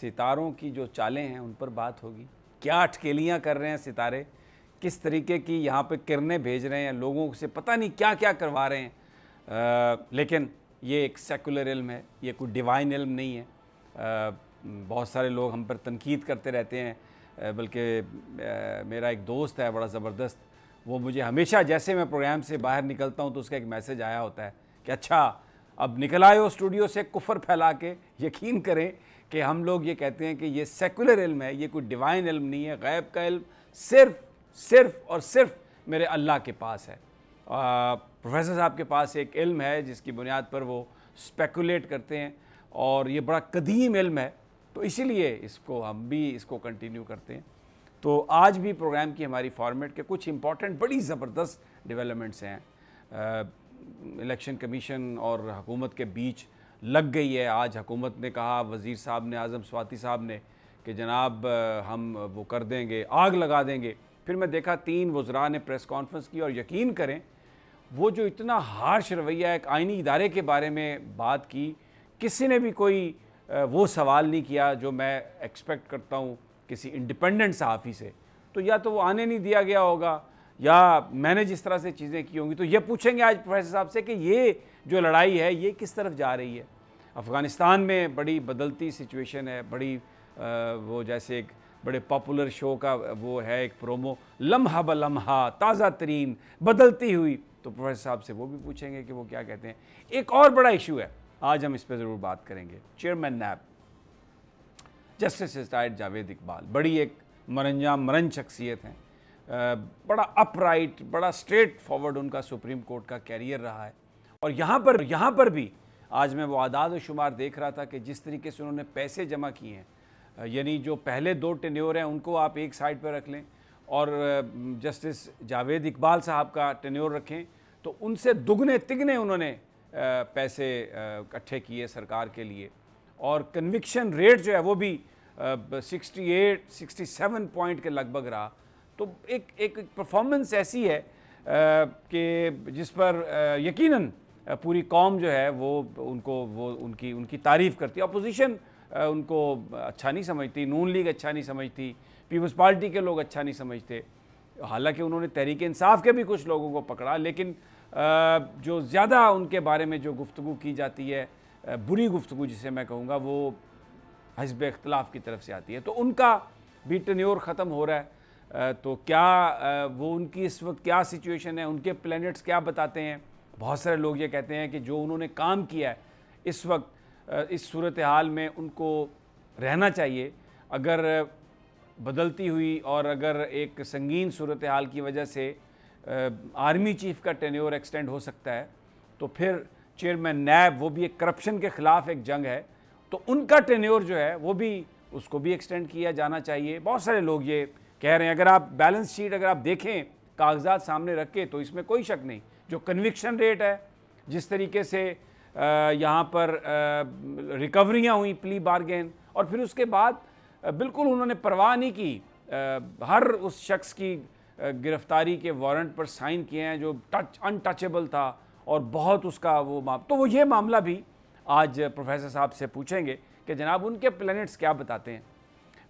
सितारों की जो चालें हैं उन पर बात होगी क्या अटकेलियाँ कर रहे हैं सितारे किस तरीके की यहाँ पे किरणें भेज रहे हैं लोगों से पता नहीं क्या क्या करवा रहे हैं आ, लेकिन ये एक सेकुलर इल्म है ये कोई डिवाइन इल्म नहीं है आ, बहुत सारे लोग हम पर तनकीद करते रहते हैं बल्कि मेरा एक दोस्त है बड़ा ज़बरदस्त वो मुझे हमेशा जैसे मैं प्रोग्राम से बाहर निकलता हूँ तो उसका एक मैसेज आया होता है कि अच्छा अब निकल आए हो स्टूडियो से कुफर फैला के यकीन करें कि हम लोग ये कहते हैं कि ये सेकुलर इल्म है ये कोई डिवाइन इल्म नहीं है गैब का इल्म सिर्फ सिर्फ और सिर्फ मेरे अल्लाह के पास है आ, प्रोफेसर साहब के पास एक इल्म है जिसकी बुनियाद पर वो स्पेकुलेट करते हैं और ये बड़ा कदीम इल्म है तो इसीलिए इसको हम भी इसको कंटिन्यू करते हैं तो आज भी प्रोग्राम की हमारी फॉर्मेट के कुछ इम्पॉर्टेंट बड़ी ज़बरदस्त डेवलपमेंट्स हैं इलेक्शन कमीशन और हुकूमत के बीच लग गई है आज हुकूमत ने कहा वज़ी साहब ने आज़म स्वाति साहब ने कि जनाब हम वो कर देंगे आग लगा देंगे फिर मैं देखा तीन वज्रा ने प्रेस कॉन्फ्रेंस की और यकीन करें वो जो इतना हार्श रवैया एक आइनी इदारे के बारे में बात की किसी ने भी कोई वो सवाल नहीं किया जो मैं एक्सपेक्ट करता हूँ किसी इंडिपेंडेंट सहाफ़ी से तो या तो वो आने नहीं दिया गया होगा या मैंने जिस तरह से चीज़ें की होंगी तो ये पूछेंगे आज प्रोफेसर साहब से कि ये जो लड़ाई है ये किस तरफ जा रही है अफ़गानिस्तान में बड़ी बदलती सिचुएशन है बड़ी आ, वो जैसे एक बड़े पॉपुलर शो का वो है एक प्रोमो लम्हा ब लम्हा ताज़ा तरीन बदलती हुई तो प्रोफेसर साहब से वो भी पूछेंगे कि वो क्या कहते हैं एक और बड़ा इशू है आज हम इस पर ज़रूर बात करेंगे chairman NAB justice retired Javed Iqbal बड़ी एक मरंजा मरन शख्सियत हैं बड़ा अपराइट बड़ा स्ट्रेट फॉरवर्ड उनका सुप्रीम कोर्ट का कैरियर रहा है और यहाँ पर यहाँ पर भी आज मैं वो आदाद शुमार देख रहा था कि जिस तरीके से उन्होंने पैसे जमा किए हैं यानी जो पहले दो टेन्योर हैं उनको आप एक साइड पर रख लें और जस्टिस जावेद इकबाल साहब का टेन्योर रखें तो उनसे दुगने तिगने उन्होंने पैसे इकट्ठे किए सरकार के लिए और कन्विक्शन रेट जो है वो भी sixty eight sixty seven point के लगभग रहा तो एक एक परफॉर्मेंस ऐसी है कि जिस पर यकीनन पूरी कौम जो है वो उनको वो उनकी उनकी तारीफ़ करती अपोजिशन उनको अच्छा नहीं समझती नून लीग अच्छा नहीं समझती पीपल्स पार्टी के लोग अच्छा नहीं समझते हालांकि उन्होंने तहरीक इंसाफ के भी कुछ लोगों को पकड़ा लेकिन जो ज़्यादा उनके बारे में जो गुफ्तु की जाती है बुरी गुफ्तु जिसे मैं कहूँगा वो हजब इख्तलाफ की तरफ से आती है तो उनका भी टन्योर ख़त्म हो रहा है तो क्या वो उनकी इस वक्त क्या सिचुएशन है उनके प्लानट्स क्या बताते हैं बहुत सारे लोग ये कहते हैं कि जो उन्होंने काम किया है इस वक्त इस सूरत हाल में उनको रहना चाहिए अगर बदलती हुई और अगर एक संगीन सूरत हाल की वजह से आर्मी चीफ़ का टेन्योर एक्सटेंड हो सकता है तो फिर चेयरमैन नैब वो भी एक करप्शन के ख़िलाफ़ एक जंग है तो उनका टेन्योर जो है वो भी उसको भी एक्सटेंड किया जाना चाहिए बहुत सारे लोग ये कह रहे हैं अगर आप बैलेंस शीट अगर आप देखें कागजात सामने रखें तो इसमें कोई शक नहीं जो कन्विक्शन रेट है जिस तरीके से यहाँ पर रिकवरियाँ हुई प्ली बारगेन और फिर उसके बाद बिल्कुल उन्होंने परवाह नहीं की हर उस शख्स की गिरफ्तारी के वारंट पर साइन किए हैं जो टच अनटचेबल था और बहुत उसका वो माम तो वो ये मामला भी आज प्रोफेसर साहब से पूछेंगे कि जनाब उनके प्लैनेट्स क्या बताते हैं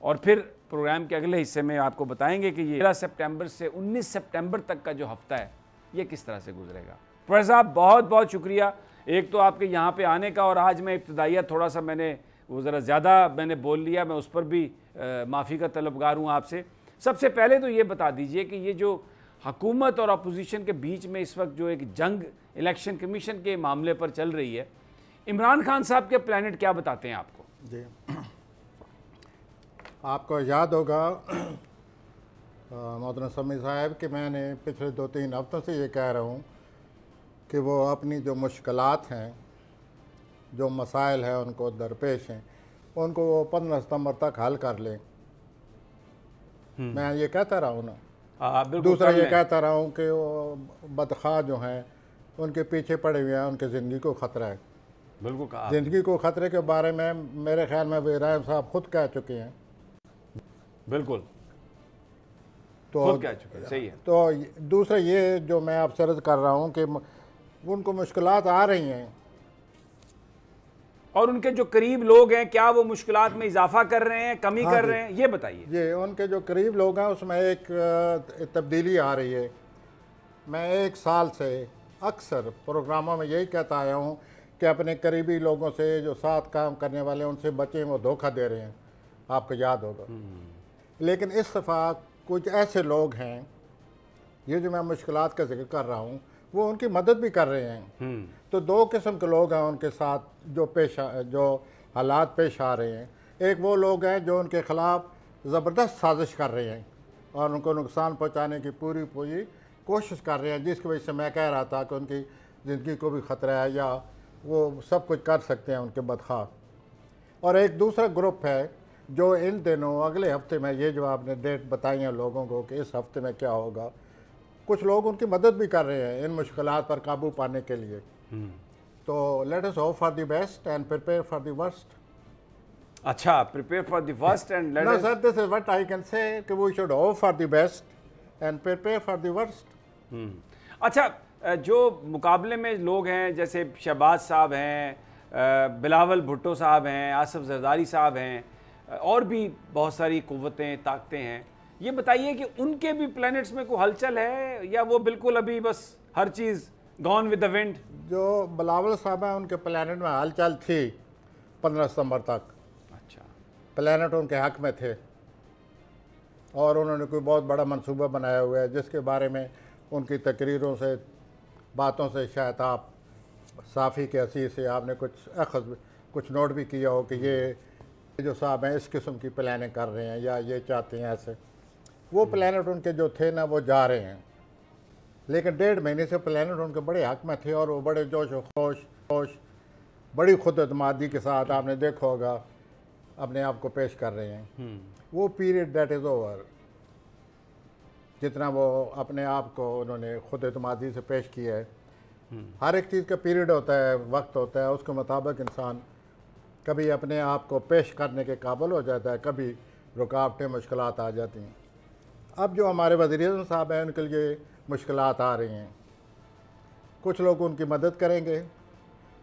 और फिर प्रोग्राम के अगले हिस्से में आपको बताएंगे कि ये तेरह सितंबर से 19 सितंबर तक का जो हफ्ता है ये किस तरह से गुजरेगा प्रोफेसर साहब बहुत बहुत शुक्रिया एक तो आपके यहाँ पे आने का और आज मैं इब्तदाइया थोड़ा सा मैंने वो ज़रा ज़्यादा मैंने बोल लिया मैं उस पर भी माफ़ी का तलबगार हूँ आपसे सबसे पहले तो ये बता दीजिए कि ये जो हकूमत और अपोजिशन के बीच में इस वक्त जो एक जंग इलेक्शन कमीशन के मामले पर चल रही है इमरान खान साहब के प्लानट क्या बताते हैं आपको जी आपको याद होगा मौदना समी साहब कि मैंने पिछले दो तीन हफ्तों से ये कह रहा हूँ कि वो अपनी जो मुश्किल हैं जो मसाइल हैं उनको दरपेश हैं उनको वो पंद्रह सितम्बर तक हल कर लें हम्म। मैं ये कहता रहा हूँ ना आ, दूसरा ये कहता रहा हूँ कि वो बदखा जो हैं उनके पीछे पड़े हुए हैं उनके ज़िंदगी को ख़तरा है बिल्कुल कहा ज़िंदगी को ख़तरे के बारे में मेरे ख्याल में वे साहब खुद कह चुके हैं बिल्कुल तो कह चुके सही है तो दूसरा ये जो मैं आप सरज कर रहा हूँ कि उनको मुश्किल आ रही हैं और उनके जो करीब लोग हैं क्या वो मुश्किल में इजाफा कर रहे हैं कमी हाँ कर रहे हैं ये बताइए ये उनके जो करीब लोग हैं उसमें एक तब्दीली आ रही है मैं एक साल से अक्सर प्रोग्रामों में यही कहता आया हूँ कि अपने करीबी लोगों से जो साथ काम करने वाले उनसे बचें वो धोखा दे रहे हैं आपको याद होगा हम्म। लेकिन इस दफ़ा कुछ ऐसे लोग हैं ये जो मैं मुश्किल का जिक्र कर रहा हूँ वो उनकी मदद भी कर रहे हैं हम्म। तो दो किस्म के लोग हैं उनके साथ जो पेश जो हालात पेश आ रहे हैं एक वो लोग हैं जो उनके ख़िलाफ़ ज़बरदस्त साजिश कर रहे हैं और उनको नुकसान पहुँचाने की पूरी पूरी कोशिश कर रहे हैं जिसकी वजह से मैं कह रहा था कि उनकी ज़िंदगी को भी ख़तरा है या वो सब कुछ कर सकते हैं उनके बदखा और एक दूसरा ग्रुप है जो इन दिनों अगले हफ्ते में ये जो आपने डेट बताई है लोगों को कि इस हफ्ते में क्या होगा कुछ लोग उनकी मदद भी कर रहे हैं इन मुश्किल पर काबू पाने के लिए हम्म। तो let us hope for the best and prepare for the worst अच्छा prepare for the end let sir this is what I can say कि we should hope for the best and prepare for the worst अच्छा जो मुकाबले में लोग हैं जैसे शहबाज साहब हैं बिलावल भुट्टो साहब हैं आसफ जरदारी साहब हैं और भी बहुत सारी कुतें ताकतें हैं ये बताइए कि उनके भी प्लैनेट्स में कोई हलचल है या वो बिल्कुल अभी बस हर चीज़ गॉन विद द विंड जो बलावल साहब हैं उनके प्लानट में हलचल थी पंद्रह सितंबर तक अच्छा प्लानट उनके हक में थे और उन्होंने कोई बहुत बड़ा मंसूबा बनाया हुआ है जिसके बारे में उनकी तकरीरों से बातों से शायद आप साफ़ी के असीर से आपने कुछ अखज कुछ नोट भी किया हो कि ये जो साहब हैं इस किस्म की प्लानिंग कर रहे हैं या ये चाहते हैं ऐसे वो प्लानट हम्म। उनके जो थे ना वो जा रहे हैं लेकिन डेढ़ महीने से प्लानट उनके बड़े हक में थे और वो बड़े जोश खोश खोश बड़ी खुद अतमादी के साथ आपने देखा होगा अपने आप को पेश कर रहे हैं हम्म। वो पीरियड डेट इज़ ओवर जितना वो अपने आप को उन्होंने खुद अतमादी से पेश किया है हम्म। हर एक चीज़ का पीरियड होता है वक्त होता है उसके मुताबिक इंसान कभी अपने आप को पेश करने के काबिल हो जाता है कभी रुकावटें मुश्किल आ जाती हैं अब जो हमारे वजी अजम साहब हैं उनके लिए मुश्किल आ रही हैं कुछ लोग उनकी मदद करेंगे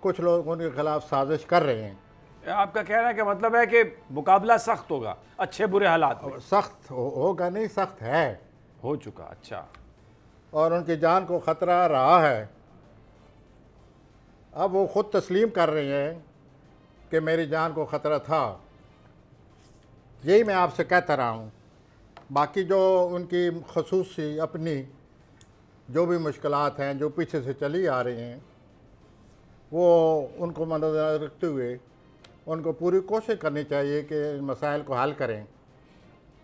कुछ लोग उनके खिलाफ साजिश कर रहे हैं आपका कहना कि मतलब है कि मुकाबला सख्त होगा अच्छे बुरे हालात में सख्त होगा हो नहीं सख्त है हो चुका अच्छा और उनकी जान को ख़तरा रहा है अब वो ख़ुद तस्लीम कर रहे हैं कि मेरी जान को ख़तरा था यही मैं आपसे कहता रहा हूँ बाकी जो उनकी खसूसी अपनी जो भी मुश्किल हैं जो पीछे से चली आ रही हैं वो उनको मद्दनजर रखते हुए उनको पूरी कोशिश करनी चाहिए कि इन मसाइल को हल करें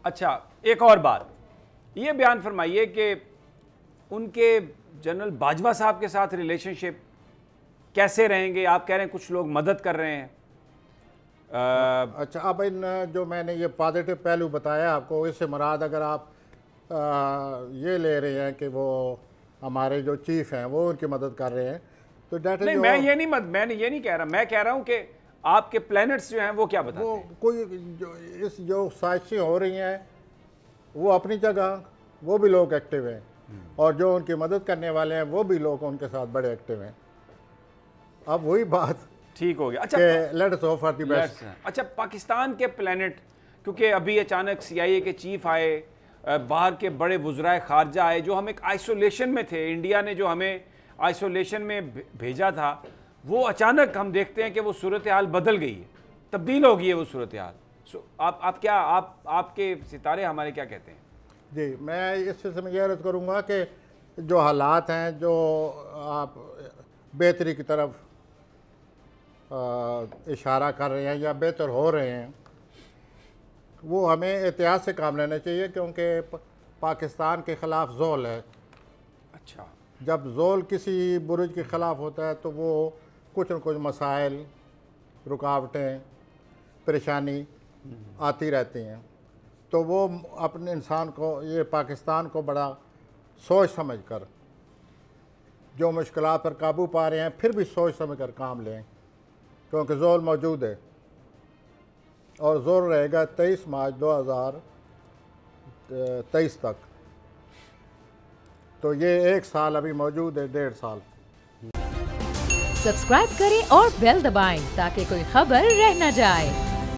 अच्छा एक और बात ये बयान फरमाइए कि उनके जनरल बाजवा साहब के साथ रिलेशनशिप कैसे रहेंगे आप कह रहे हैं कुछ लोग मदद कर रहे हैं Uh, अच्छा अब इन uh, जो मैंने ये पॉजिटिव पहलू बताया आपको इससे मुराद अगर आप आ, uh, ये ले रहे हैं कि वो हमारे जो चीफ हैं वो उनकी मदद कर रहे हैं तो डेट नहीं मैं ये नहीं मत मैंने ये नहीं कह रहा मैं कह रहा हूँ कि आपके प्लैनेट्स जो हैं वो क्या बताते वो हैं? कोई जो इस जो साजिशें हो रही हैं वो अपनी जगह वो भी लोग एक्टिव हैं हम्म। और जो उनकी मदद करने वाले हैं वो भी लोग उनके साथ बड़े एक्टिव हैं अब वही बात ठीक हो गया अच्छा let us for the best अच्छा पाकिस्तान के प्लेनेट क्योंकि अभी अचानक सीआईए के चीफ आए बाहर के बड़े वज्राय खारजा आए जो हम एक आइसोलेशन में थे इंडिया ने जो हमें आइसोलेशन में भेजा था वो अचानक हम देखते हैं कि वो सूरत हाल बदल गई है तब्दील हो गई है वो सूरत हाल सो आप आप क्या आप आपके सितारे हमारे क्या कहते हैं जी मैं इस सिलसिले में यह करूँगा कि जो हालात हैं जो आप बेहतरी की तरफ इशारा कर रहे हैं या बेहतर हो रहे हैं वो हमें एहतियात से काम लेना चाहिए क्योंकि पाकिस्तान के ख़िलाफ़ जोल है अच्छा जब जोल किसी बुरज के ख़िलाफ़ होता है तो वो कुछ न कुछ मसाइल रुकावटें परेशानी आती रहती हैं तो वो अपने इंसान को ये पाकिस्तान को बड़ा सोच समझ कर जो मुश्किल पर काबू पा रहे हैं फिर भी सोच समझ कर काम लें क्योंकि जोर मौजूद है और जोर रहेगा तेईस मार्च दो हज़ार तेईस तक तो ये एक साल अभी मौजूद है डेढ़ साल सब्सक्राइब करें और बेल दबाएं ताकि कोई खबर रह न जाए